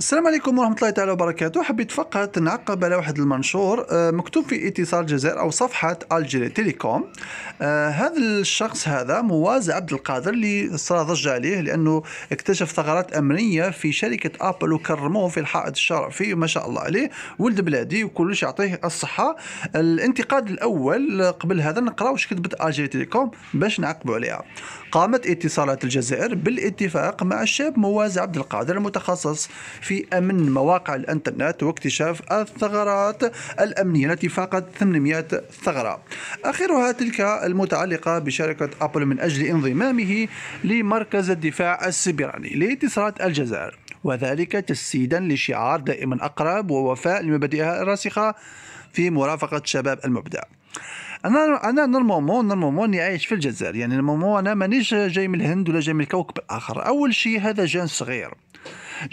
السلام عليكم ورحمة الله تعالى وبركاته حبيت فقط نعقب على واحد المنشور آه، مكتوب في اتصال الجزائر أو صفحة الجيري تيليكوم آه، هذا الشخص هذا مواز عبد القادر اللي صار ضجة عليه لأنه اكتشف ثغرات أمنية في شركة أبل وكرموه في الحائط الشرعي ما شاء الله عليه ولد بلادي وكلش يعطيه الصحة الانتقاد الأول قبل هذا نقرأ وش كتبت الجيري تيليكوم باش نعقبوا عليها قامت اتصالات الجزائر بالاتفاق مع الشاب مواز عبد القادر المتخصص في أمن مواقع الأنترنت واكتشاف الثغرات الأمنية التي فاقت 800 ثغرة آخرها تلك المتعلقة بشركة أبل من أجل انضمامه لمركز الدفاع السبراني لاتصالات الجزائر وذلك تجسيدا لشعار دائما أقرب ووفاء لمبادئها الراسخة في مرافقة شباب المبدع انا انا نورمالمون نورمالمون عايش في الجزائر يعني نورمالمون انا مانيش جاي من الهند ولا جاي من الكوكب الاخر اول شيء هذا جان صغير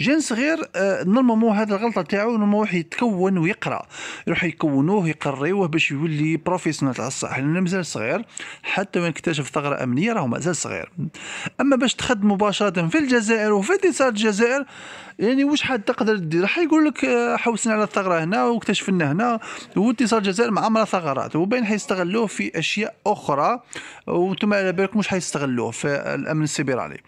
جين صغير آه، نورمالمون هذا الغلطه تاعو نورمالمون يروح يتكون ويقرا يروح يكونوه يقريوه باش يولي بروفيسيونال تاع الصح لانه مازال صغير حتى وين اكتشف ثغره امنيه راه مازال صغير اما باش تخدم مباشره في الجزائر وفي اتصال الجزائر يعني واش حد تقدر دير راح يقول لك آه، حوسنا على الثغره هنا واكتشفنا هنا واتصال الجزائر مع عمره ثغرات وبين حيستغلوه في اشياء اخرى وانتم على بالكم واش حيستغلوه في الامن السيبراني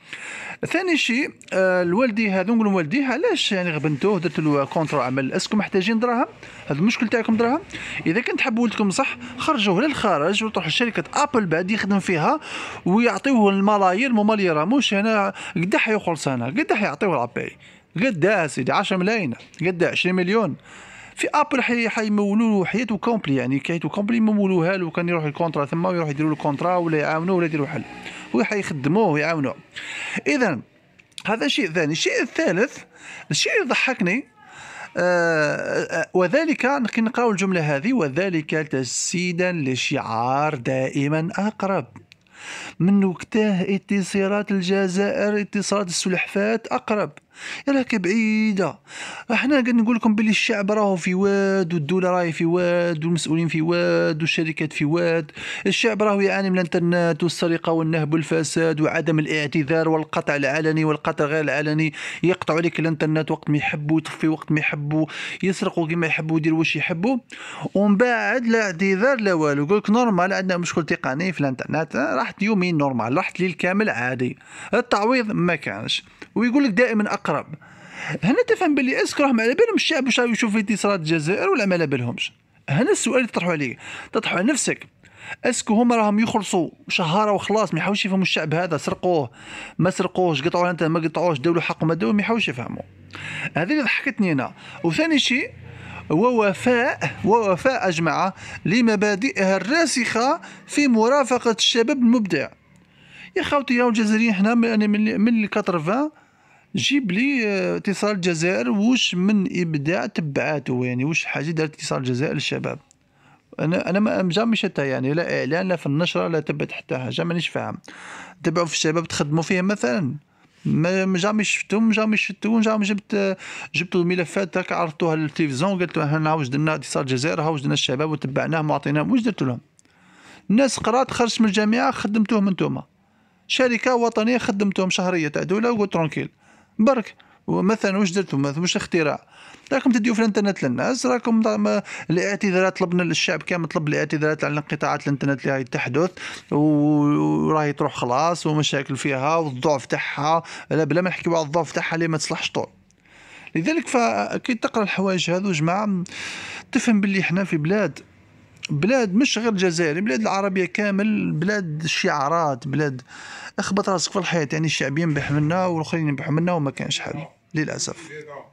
ثاني شيء آه، الوالدي هذو من والديه علاش يعني غبنتوه درت له كونترا عمل اسكو محتاجين دراهم هذا المشكل تاعكم دراهم اذا كنت حب ولدكم صح خرجوه للخارج وتروح لشركه ابل بعد يخدم فيها ويعطيوه الملايير ما راموش هنا قداح يخلص هنا قداح يعطيوه العباي قداه سيدي 10 ملايين قد 20 مليون في ابل حي حيمولوا حياته كومبلي يعني حياته كومبلي مولوها له كان يروح الكونترا ثم ويروح يديروا له كونترا ولا يعاونوه ولا يديروا حل وحيخدموه ويعاونوه اذا هذا شيء ثاني الشيء الثالث الشيء اللي ضحكني آه، آه، وذلك نقرأ الجملة هذه وذلك تجسيدا لشعار دائما أقرب من وقته اتصالات الجزائر اتصالات السلحفات أقرب راك بعيده احنا كنقول لكم بلي الشعب راهو في واد والدوله راهي في واد والمسؤولين في واد والشركات في واد الشعب راهو يعاني من الانترنت والسرقه والنهب والفساد وعدم الاعتذار والقطع العلني والقطع غير العلني يقطعوا لك الانترنت وقت ما يحبوا يطفي وقت ما يحبوا يسرقوا كيما يحبوا يديروا واش يحبوا ومن بعد لا اعتذار لا والو يقول لك نورمال عندنا مشكل تقني في الانترنت راحت يومين نورمال راحت ليل كامل عادي التعويض ما كانش ويقول لك دائما أقل اقرب هنا تفهم باللي اسكو راهم على بالهم الشعب واش راه يشوف في انتصارات الجزائر ولا ما على بالهمش هنا السؤال اللي تطرحوا عليه تطرحوا على نفسك اسكو هما راهم يخلصوا شهاره وخلاص ما يحاولوش يفهموا الشعب هذا سرقوه ما سرقوهش قطعوه انت ما قطعوهش داولوا حق ما داولوا ما يحاولوش يفهموا هذه اللي ضحكتني انا وثاني شيء ووفاء ووفاء أجمع لمبادئها الراسخة في مرافقة الشباب المبدع يا خوتي يا الجزائريين حنا من يعني من من 80 جيب لي آه، اتصال الجزائر واش من ابداع تبعاته يعني واش حاجه دارت اتصال الجزائر للشباب انا انا ما جامي حتى يعني لا اعلان لا في النشره لا تبت حتى حاجه مانيش فاهم تبعوا في الشباب تخدموا فيه مثلا ما جامي شفتهم جامي شفتو جامي جبت آه، جبتوا ملفات تاعك عرضتوها للتلفزيون قلت لهم هاو درنا اتصال الجزائر هاو درنا الشباب وتبعناهم وعطيناهم واش درت لهم الناس قرات خرجت من الجامعه خدمتوهم انتوما شركه وطنيه خدمتهم شهريه تاع دوله وترونكيل برك ومثلا واش درتوا ما واش اختراع راكم تديو في الانترنت للناس راكم الاعتذارات طلبنا للشعب كامل طلب الاعتذارات على انقطاعات الانترنت اللي راهي تحدث وراهي تروح خلاص ومشاكل فيها والضعف تاعها بلا ما نحكيو على الضعف تاعها اللي ما تصلحش طول لذلك فكي تقرا الحوايج هذو جماعه تفهم باللي احنا في بلاد بلاد مش غير الجزائر بلاد العربيه كامل بلاد الشعارات بلاد اخبط راسك في الحيط يعني الشعبيين ينبح منا والاخرين ينبحوا منا وما كانش حل للاسف